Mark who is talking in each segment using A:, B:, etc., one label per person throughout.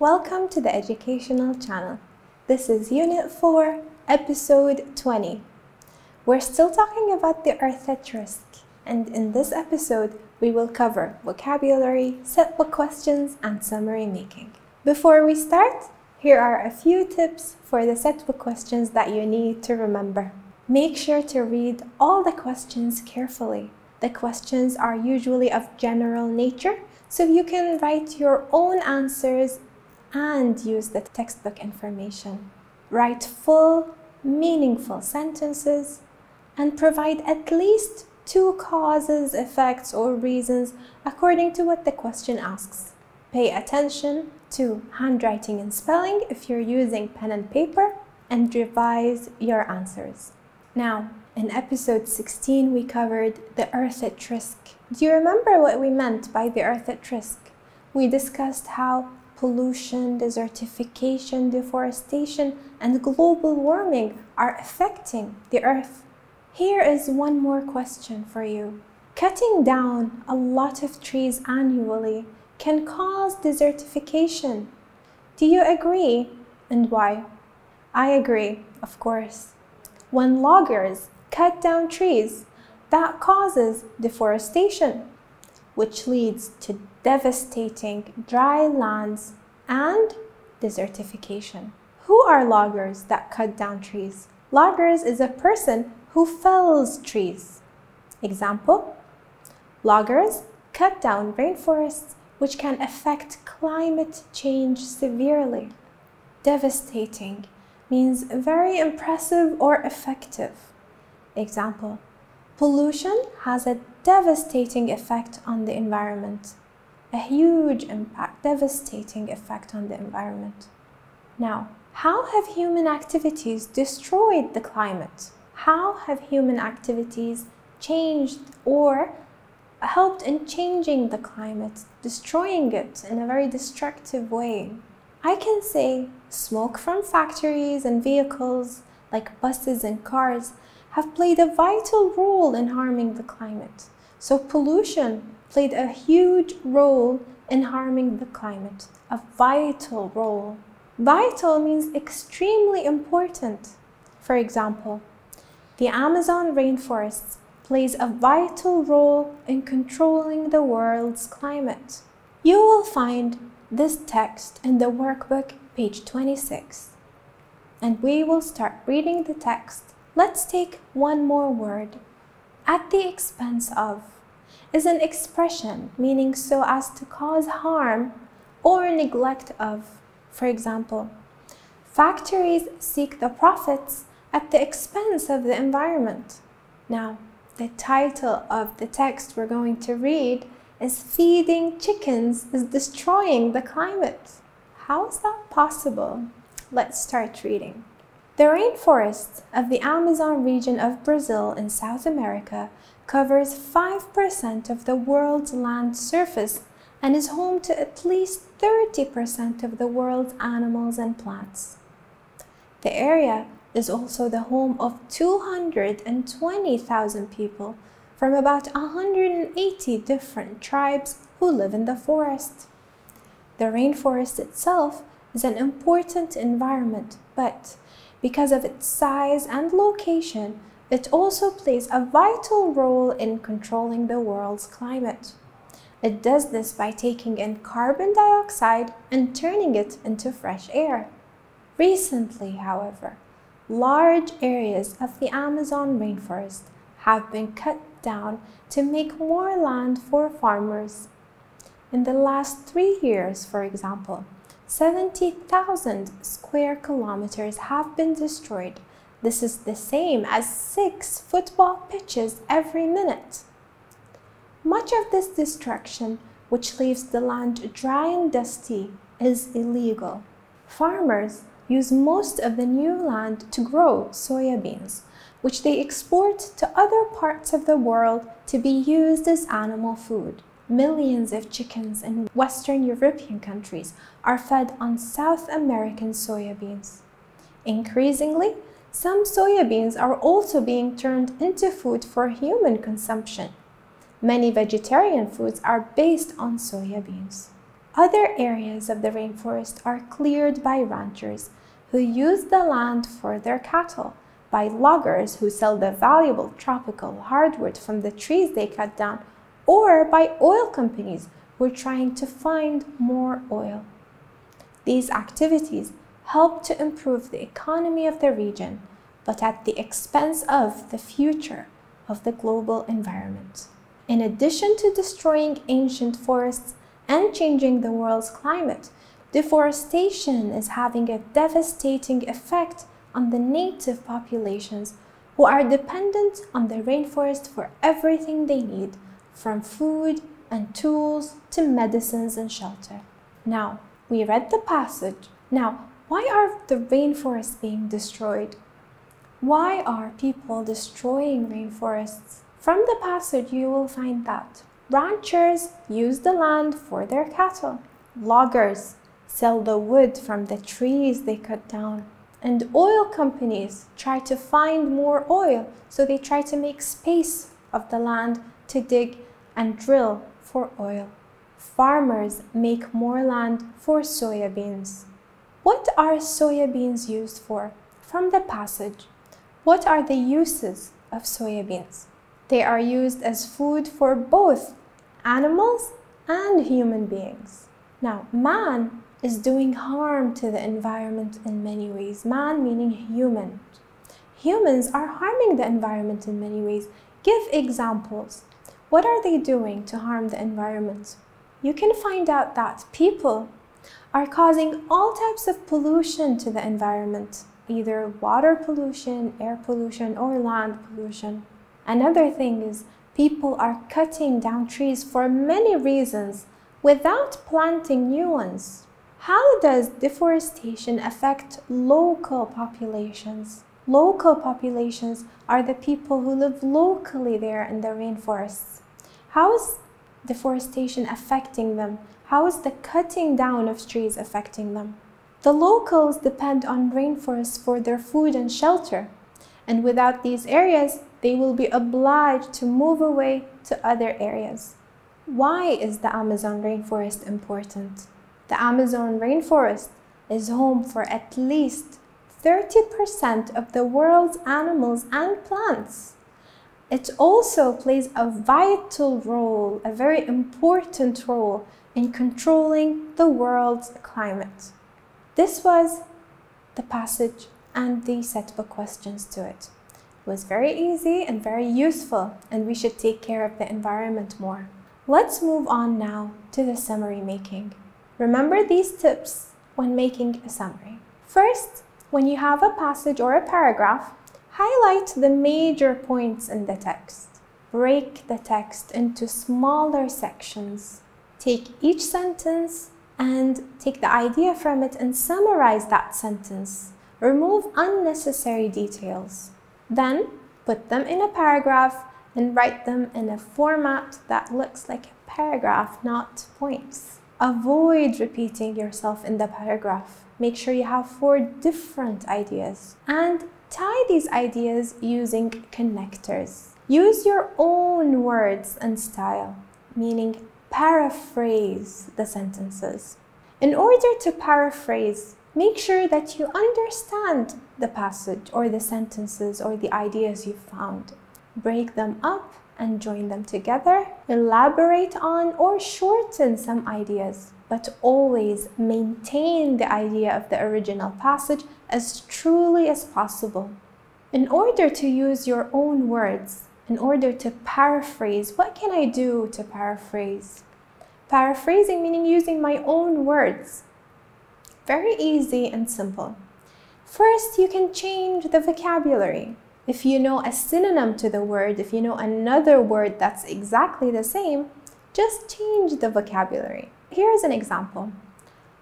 A: Welcome to the Educational Channel. This is Unit 4, Episode 20. We're still talking about the earth at risk, and in this episode, we will cover vocabulary, set book questions, and summary making. Before we start, here are a few tips for the set book questions that you need to remember. Make sure to read all the questions carefully. The questions are usually of general nature, so you can write your own answers and use the textbook information. Write full, meaningful sentences and provide at least two causes, effects, or reasons according to what the question asks. Pay attention to handwriting and spelling if you're using pen and paper and revise your answers. Now, in episode 16, we covered the earth at risk. Do you remember what we meant by the earth at risk? We discussed how pollution, desertification, deforestation, and global warming are affecting the earth. Here is one more question for you. Cutting down a lot of trees annually can cause desertification. Do you agree? And why? I agree, of course. When loggers cut down trees, that causes deforestation which leads to devastating dry lands and desertification. Who are loggers that cut down trees? Loggers is a person who fells trees. Example, loggers cut down rainforests which can affect climate change severely. Devastating means very impressive or effective. Example, pollution has a devastating effect on the environment. A huge impact, devastating effect on the environment. Now, how have human activities destroyed the climate? How have human activities changed or helped in changing the climate, destroying it in a very destructive way? I can say smoke from factories and vehicles like buses and cars have played a vital role in harming the climate. So pollution played a huge role in harming the climate, a vital role. Vital means extremely important. For example, the Amazon rainforests plays a vital role in controlling the world's climate. You will find this text in the workbook, page 26. And we will start reading the text Let's take one more word. At the expense of is an expression meaning so as to cause harm or neglect of. For example, factories seek the profits at the expense of the environment. Now, the title of the text we're going to read is Feeding Chickens is Destroying the Climate. How is that possible? Let's start reading. The rainforests of the Amazon region of Brazil in South America covers 5% of the world's land surface and is home to at least 30% of the world's animals and plants. The area is also the home of 220,000 people from about 180 different tribes who live in the forest. The rainforest itself is an important environment, but because of its size and location, it also plays a vital role in controlling the world's climate. It does this by taking in carbon dioxide and turning it into fresh air. Recently, however, large areas of the Amazon rainforest have been cut down to make more land for farmers. In the last three years, for example, 70,000 square kilometers have been destroyed. This is the same as six football pitches every minute. Much of this destruction, which leaves the land dry and dusty, is illegal. Farmers use most of the new land to grow soybeans, which they export to other parts of the world to be used as animal food. Millions of chickens in Western European countries are fed on South American soybeans. Increasingly, some soybeans are also being turned into food for human consumption. Many vegetarian foods are based on soybeans. Other areas of the rainforest are cleared by ranchers who use the land for their cattle, by loggers who sell the valuable tropical hardwood from the trees they cut down or by oil companies who are trying to find more oil. These activities help to improve the economy of the region, but at the expense of the future of the global environment. In addition to destroying ancient forests and changing the world's climate, deforestation is having a devastating effect on the native populations who are dependent on the rainforest for everything they need, from food and tools to medicines and shelter. Now, we read the passage. Now, why are the rainforests being destroyed? Why are people destroying rainforests? From the passage, you will find that ranchers use the land for their cattle, loggers sell the wood from the trees they cut down, and oil companies try to find more oil, so they try to make space of the land to dig and drill for oil. Farmers make more land for soybeans. What are soybeans used for? From the passage, what are the uses of soybeans? They are used as food for both animals and human beings. Now, man is doing harm to the environment in many ways. Man meaning human. Humans are harming the environment in many ways. Give examples. What are they doing to harm the environment? You can find out that people are causing all types of pollution to the environment, either water pollution, air pollution, or land pollution. Another thing is people are cutting down trees for many reasons without planting new ones. How does deforestation affect local populations? Local populations are the people who live locally there in the rainforests. How is deforestation affecting them? How is the cutting down of trees affecting them? The locals depend on rainforests for their food and shelter, and without these areas, they will be obliged to move away to other areas. Why is the Amazon rainforest important? The Amazon rainforest is home for at least 30% of the world's animals and plants it also plays a vital role, a very important role in controlling the world's climate. This was the passage and the set of questions to it. It was very easy and very useful, and we should take care of the environment more. Let's move on now to the summary making. Remember these tips when making a summary. First, when you have a passage or a paragraph, Highlight the major points in the text. Break the text into smaller sections. Take each sentence and take the idea from it and summarize that sentence. Remove unnecessary details. Then put them in a paragraph and write them in a format that looks like a paragraph, not points. Avoid repeating yourself in the paragraph. Make sure you have four different ideas and Tie these ideas using connectors. Use your own words and style, meaning paraphrase the sentences. In order to paraphrase, make sure that you understand the passage or the sentences or the ideas you found. Break them up and join them together, elaborate on or shorten some ideas, but always maintain the idea of the original passage as truly as possible. In order to use your own words, in order to paraphrase, what can I do to paraphrase? Paraphrasing meaning using my own words. Very easy and simple. First, you can change the vocabulary. If you know a synonym to the word, if you know another word that's exactly the same, just change the vocabulary. Here's an example.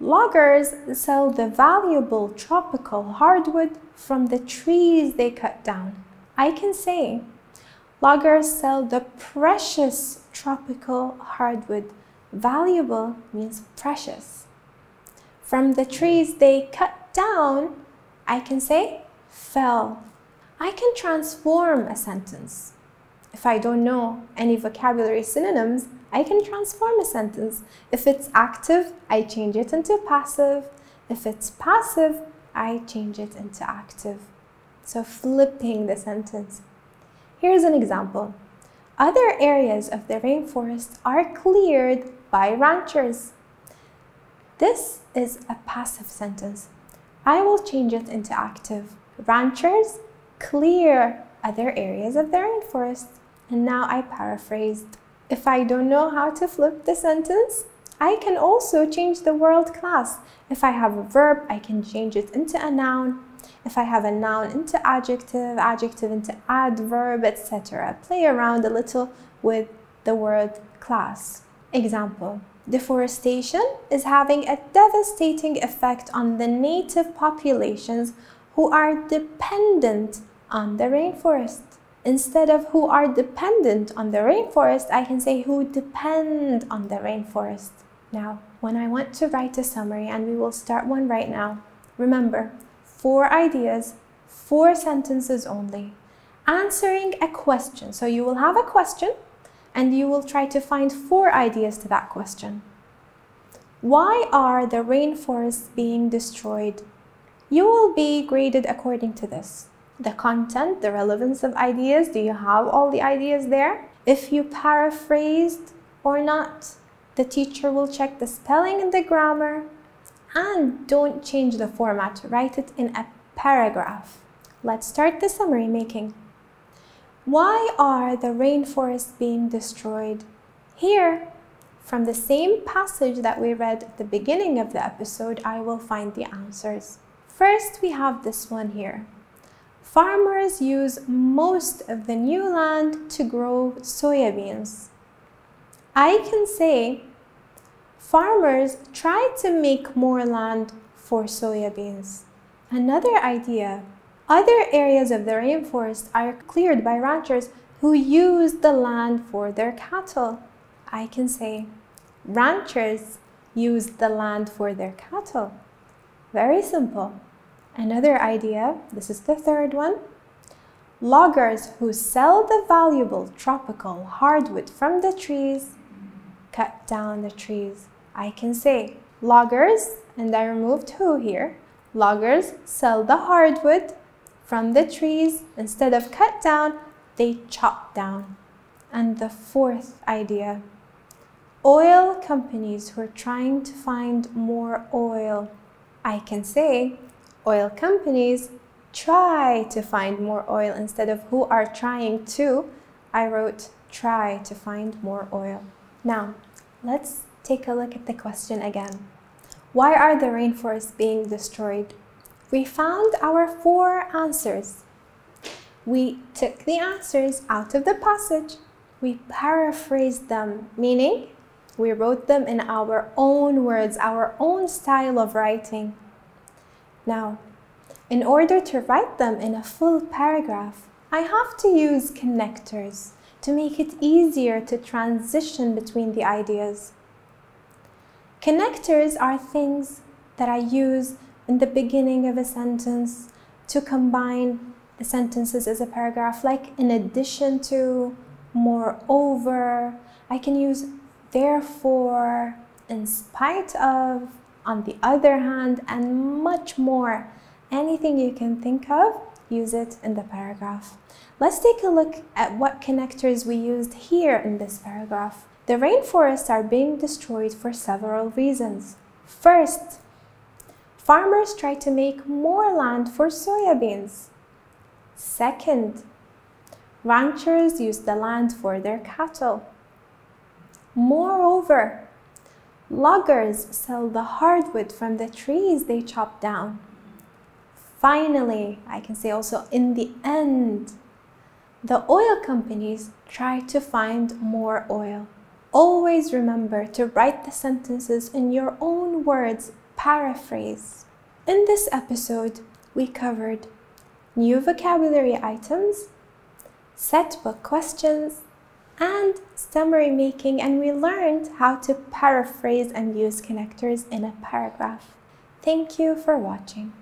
A: Loggers sell the valuable tropical hardwood from the trees they cut down. I can say, loggers sell the precious tropical hardwood. Valuable means precious. From the trees they cut down, I can say fell. I can transform a sentence. If I don't know any vocabulary synonyms, I can transform a sentence. If it's active, I change it into passive. If it's passive, I change it into active. So flipping the sentence. Here's an example. Other areas of the rainforest are cleared by ranchers. This is a passive sentence. I will change it into active. Ranchers clear other areas of the rainforest. And now I paraphrased. If I don't know how to flip the sentence, I can also change the word class. If I have a verb, I can change it into a noun. If I have a noun into adjective, adjective into adverb, etc. Play around a little with the word class. Example, deforestation is having a devastating effect on the native populations who are dependent on the rainforest. Instead of who are dependent on the rainforest, I can say who depend on the rainforest. Now, when I want to write a summary, and we will start one right now, remember, four ideas, four sentences only. Answering a question. So you will have a question, and you will try to find four ideas to that question. Why are the rainforests being destroyed? You will be graded according to this the content, the relevance of ideas. Do you have all the ideas there? If you paraphrased or not, the teacher will check the spelling and the grammar. And don't change the format, write it in a paragraph. Let's start the summary making. Why are the rainforests being destroyed? Here, from the same passage that we read at the beginning of the episode, I will find the answers. First, we have this one here. Farmers use most of the new land to grow soybeans. I can say farmers try to make more land for soybeans. Another idea, other areas of the rainforest are cleared by ranchers who use the land for their cattle. I can say ranchers use the land for their cattle. Very simple. Another idea, this is the third one. Loggers who sell the valuable tropical hardwood from the trees cut down the trees. I can say loggers, and I removed who here. Loggers sell the hardwood from the trees. Instead of cut down, they chop down. And the fourth idea, oil companies who are trying to find more oil. I can say oil companies try to find more oil instead of who are trying to, I wrote try to find more oil. Now, let's take a look at the question again. Why are the rainforests being destroyed? We found our four answers. We took the answers out of the passage. We paraphrased them, meaning we wrote them in our own words, our own style of writing. Now, in order to write them in a full paragraph, I have to use connectors to make it easier to transition between the ideas. Connectors are things that I use in the beginning of a sentence to combine the sentences as a paragraph, like in addition to, moreover. I can use therefore, in spite of, on the other hand, and much more, anything you can think of, use it in the paragraph. Let's take a look at what connectors we used here in this paragraph. The rainforests are being destroyed for several reasons. First, farmers try to make more land for soybeans. Second, ranchers use the land for their cattle. Moreover, Loggers sell the hardwood from the trees they chop down. Finally, I can say also in the end, the oil companies try to find more oil. Always remember to write the sentences in your own words, paraphrase. In this episode, we covered new vocabulary items, set book questions, summary making, and we learned how to paraphrase and use connectors in a paragraph. Thank you for watching.